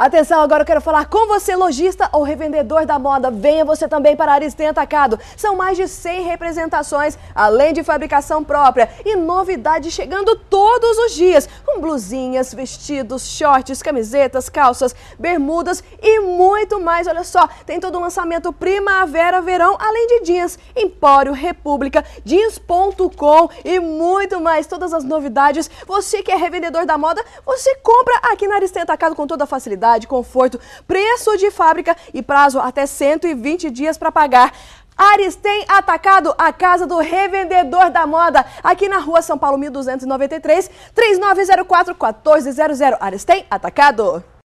Atenção, agora eu quero falar com você, lojista ou revendedor da moda. Venha você também para Aristenha Atacado. São mais de 100 representações, além de fabricação própria e novidades chegando todos os dias com blusinhas, vestidos, shorts, camisetas, calças, bermudas e muito mais. Olha só, tem todo o um lançamento primavera, verão, além de jeans, Empório, República, jeans.com e muito mais. Todas as novidades. Você que é revendedor da moda, você compra aqui na Aristem Atacado com toda a facilidade, conforto, preço de fábrica e prazo até 120 dias para pagar. Ares tem atacado a casa do revendedor da moda aqui na rua São Paulo 1293, 3904-1400. Ares tem atacado.